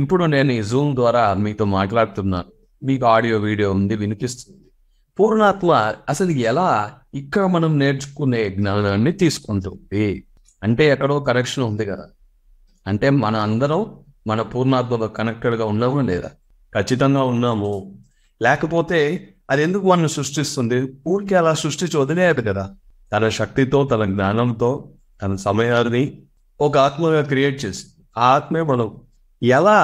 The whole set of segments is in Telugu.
ఇప్పుడు నేను ఈ జూమ్ ద్వారా మీతో మాట్లాడుతున్నాను మీకు ఆడియో వీడియో ఉంది వినిపిస్తుంది పూర్ణాత్మ అసలు ఎలా ఇక్కడ మనం నేర్చుకునే జ్ఞానాన్ని తీసుకుంటుంది అంటే ఎక్కడో కనెక్షన్ ఉంది కదా అంటే మన అందరం మన పూర్ణాత్మతో కనెక్టెడ్గా ఉన్నాము లేదా ఖచ్చితంగా ఉన్నాము లేకపోతే అది ఎందుకు మనం సృష్టిస్తుంది ఊరికి అలా సృష్టించి వదిలేదు కదా తన శక్తితో తన జ్ఞానంతో తన సమయాన్ని ఒక ఆత్మగా క్రియేట్ చేసి ఆ ఆత్మే మనం ఎలా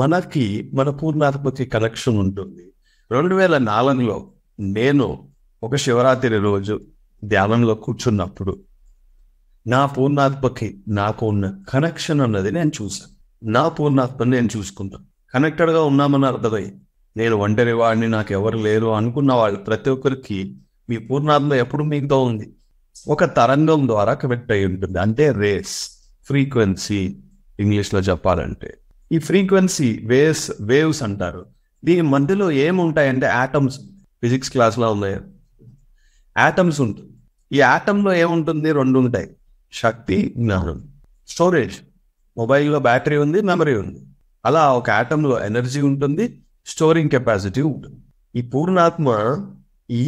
మనకి మన పూర్ణాధిపతి కనెక్షన్ ఉంటుంది రెండు వేల నాలుగులో నేను ఒక శివరాత్రి రోజు ధ్యానంలో కూర్చున్నప్పుడు నా పూర్ణాధిపతి నాకు ఉన్న కనెక్షన్ అన్నది నేను చూశాను నా పూర్ణాత్మని నేను చూసుకుంటాను కనెక్టెడ్గా ఉన్నామని అర్థమై నేను ఒంటరి వాడిని నాకు ఎవరు లేరు అనుకున్న వాళ్ళు ప్రతి ఒక్కరికి మీ పూర్ణాత్మ ఎప్పుడు మీతో ఉంది ఒక తరంగం ద్వారా కనెక్ట్ అయి ఉంటుంది అంటే రేస్ ఫ్రీక్వెన్సీ ఇంగ్లీష్లో చెప్పాలంటే ఈ ఫ్రీక్వెన్సీ వేవ్స్ వేవ్స్ అంటారు దీని మధ్యలో ఏముంటాయంటే యాటమ్స్ ఫిజిక్స్ క్లాస్లో ఉన్నాయి యాటమ్స్ ఉంటుంది ఈ ఆటంలో ఏముంటుంది రెండు ఉంటాయి శక్తి జ్ఞానం స్టోరేజ్ మొబైల్లో బ్యాటరీ ఉంది మెమరీ ఉంది అలా ఒక ఆటంలో ఎనర్జీ ఉంటుంది స్టోరింగ్ కెపాసిటీ ఉంటుంది ఈ పూర్ణాత్మ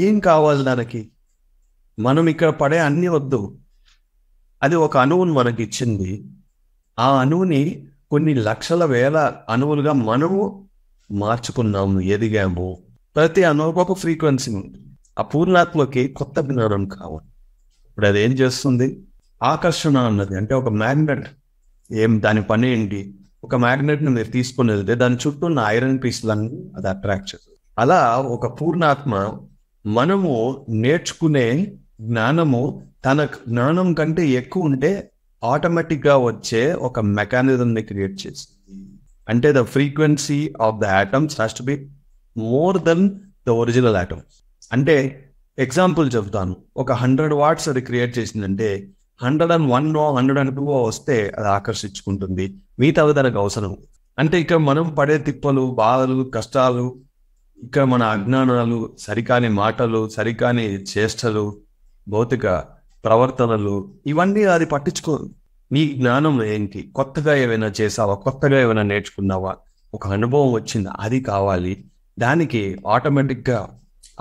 ఏం కావాలి దానికి మనం ఇక్కడ పడే అన్ని వద్దు అది ఒక అణువును మనకి ఇచ్చింది ఆ అణువుని కొన్ని లక్షల వేల అణువులుగా మనము మార్చుకున్నాము ఎదిగాము ప్రతి అణువుకు ఒక ఫ్రీక్వెన్సీ ఉంది ఆ పూర్ణాత్మకి కొత్త జ్ఞానం కావాలి ఇప్పుడు అది ఏం చేస్తుంది ఆకర్షణ అన్నది అంటే ఒక మ్యాగ్నెట్ ఏం దాని పని ఏంటి ఒక మ్యాగ్నెట్ని మీరు తీసుకుని వెళ్తే దాని చుట్టూ ఉన్న ఐరన్ పీస్లన్నీ అది అట్రాక్ట్ చేస్తుంది అలా ఒక పూర్ణాత్మ మనము నేర్చుకునే జ్ఞానము తన జ్ఞానం కంటే ఎక్కువ ఉంటే ఆటోమేటిక్గా వచ్చే ఒక మెకానిజంని క్రియేట్ చేసి అంటే the frequency of the atoms has to be more than the original atoms అంటే ఎగ్జాంపుల్ చెప్తాను ఒక హండ్రెడ్ వాట్స్ అది క్రియేట్ చేసిందంటే hundred and one hundred and two వస్తే అది ఆకర్షించుకుంటుంది మిగతావి దానికి అవసరం అంటే ఇక్కడ మనం పడే తిప్పలు బాధలు కష్టాలు ఇక్కడ మన అజ్ఞానాలు సరికాని మాటలు సరికాని చేష్టలు భౌతిక ప్రవర్తనలు ఇవన్నీ అది పట్టించుకో నీ జ్ఞానం ఏంటి కొత్తగా ఏమైనా చేసావా కొత్తగా ఏమైనా నేర్చుకున్నావా ఒక అనుభవం వచ్చింది అది కావాలి దానికి ఆటోమేటిక్గా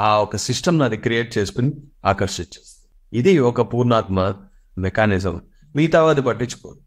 ఆ ఒక సిస్టమ్ అది క్రియేట్ చేసుకుని ఆకర్షించేస్తుంది ఇది ఒక పూర్ణాత్మ మెకానిజం మిగతా అది పట్టించుకోదు